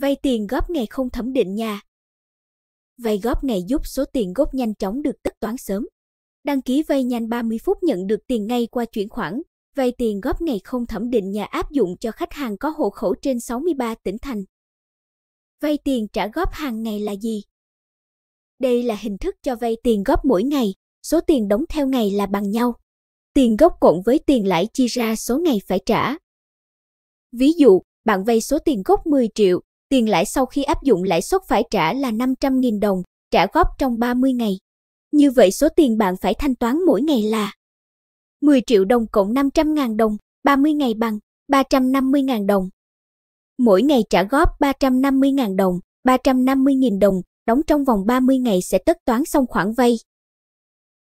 vay tiền góp ngày không thẩm định nhà. Vay góp ngày giúp số tiền góp nhanh chóng được tất toán sớm. Đăng ký vay nhanh 30 phút nhận được tiền ngay qua chuyển khoản. Vay tiền góp ngày không thẩm định nhà áp dụng cho khách hàng có hộ khẩu trên 63 tỉnh thành. Vay tiền trả góp hàng ngày là gì? Đây là hình thức cho vay tiền góp mỗi ngày, số tiền đóng theo ngày là bằng nhau. Tiền gốc cộng với tiền lãi chia ra số ngày phải trả. Ví dụ, bạn vay số tiền gốc 10 triệu, Tiền lãi sau khi áp dụng lãi suất phải trả là 500.000 đồng, trả góp trong 30 ngày. Như vậy số tiền bạn phải thanh toán mỗi ngày là 10 triệu đồng cộng 500.000 đồng, 30 ngày bằng 350.000 đồng. Mỗi ngày trả góp 350.000 đồng, 350.000 đồng, đóng trong vòng 30 ngày sẽ tất toán xong khoản vay.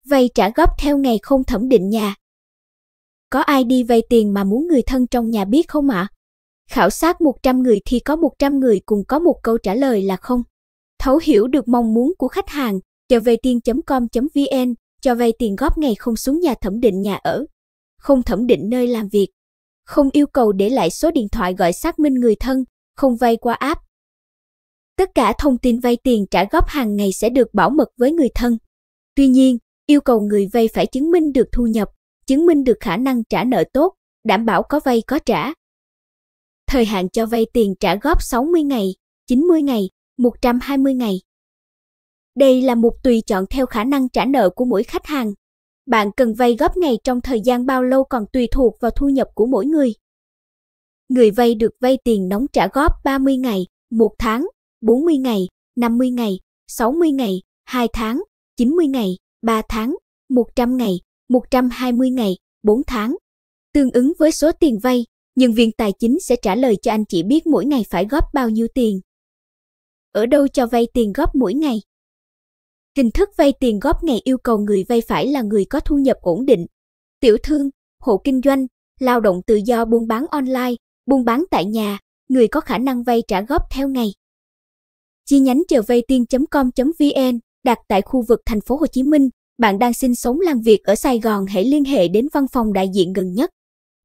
Vay trả góp theo ngày không thẩm định nhà. Có ai đi vay tiền mà muốn người thân trong nhà biết không ạ? À? Khảo sát 100 người thì có 100 người cùng có một câu trả lời là không. Thấu hiểu được mong muốn của khách hàng, cho vay tiền.com.vn, cho vay tiền góp ngày không xuống nhà thẩm định nhà ở, không thẩm định nơi làm việc, không yêu cầu để lại số điện thoại gọi xác minh người thân, không vay qua app. Tất cả thông tin vay tiền trả góp hàng ngày sẽ được bảo mật với người thân. Tuy nhiên, yêu cầu người vay phải chứng minh được thu nhập, chứng minh được khả năng trả nợ tốt, đảm bảo có vay có trả, thời hạn cho vay tiền trả góp 60 ngày, 90 ngày, 120 ngày. Đây là mục tùy chọn theo khả năng trả nợ của mỗi khách hàng. Bạn cần vay góp ngày trong thời gian bao lâu còn tùy thuộc vào thu nhập của mỗi người. Người vay được vay tiền nóng trả góp 30 ngày, 1 tháng, 40 ngày, 50 ngày, 60 ngày, 2 tháng, 90 ngày, 3 tháng, 100 ngày, 120 ngày, 4 tháng. Tương ứng với số tiền vay, nhân viên tài chính sẽ trả lời cho anh chị biết mỗi ngày phải góp bao nhiêu tiền. Ở đâu cho vay tiền góp mỗi ngày? Hình thức vay tiền góp ngày yêu cầu người vay phải là người có thu nhập ổn định, tiểu thương, hộ kinh doanh, lao động tự do buôn bán online, buôn bán tại nhà, người có khả năng vay trả góp theo ngày. Chi nhánh chờ vay tiền com vn đặt tại khu vực thành phố Hồ Chí Minh, bạn đang sinh sống làm việc ở Sài Gòn hãy liên hệ đến văn phòng đại diện gần nhất.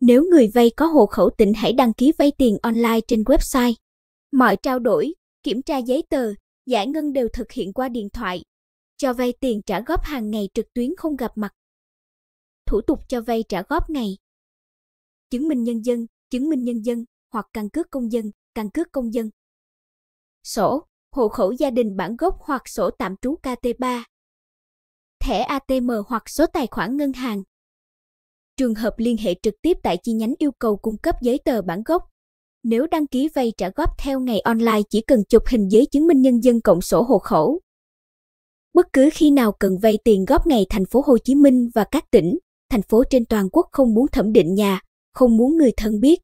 Nếu người vay có hộ khẩu tỉnh hãy đăng ký vay tiền online trên website. Mọi trao đổi, kiểm tra giấy tờ, giải ngân đều thực hiện qua điện thoại. Cho vay tiền trả góp hàng ngày trực tuyến không gặp mặt. Thủ tục cho vay trả góp ngày. Chứng minh nhân dân, chứng minh nhân dân hoặc căn cước công dân, căn cước công dân. Sổ, hộ khẩu gia đình bản gốc hoặc sổ tạm trú KT3. Thẻ ATM hoặc số tài khoản ngân hàng trường hợp liên hệ trực tiếp tại chi nhánh yêu cầu cung cấp giấy tờ bản gốc. Nếu đăng ký vay trả góp theo ngày online chỉ cần chụp hình giấy chứng minh nhân dân cộng sổ hộ khẩu. Bất cứ khi nào cần vay tiền góp ngày thành phố Hồ Chí Minh và các tỉnh, thành phố trên toàn quốc không muốn thẩm định nhà, không muốn người thân biết.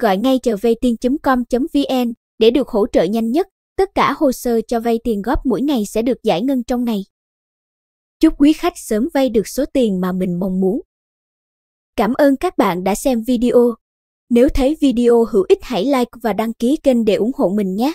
Gọi ngay chờ vay tiền com vn để được hỗ trợ nhanh nhất. Tất cả hồ sơ cho vay tiền góp mỗi ngày sẽ được giải ngân trong ngày. Chúc quý khách sớm vay được số tiền mà mình mong muốn. Cảm ơn các bạn đã xem video. Nếu thấy video hữu ích hãy like và đăng ký kênh để ủng hộ mình nhé.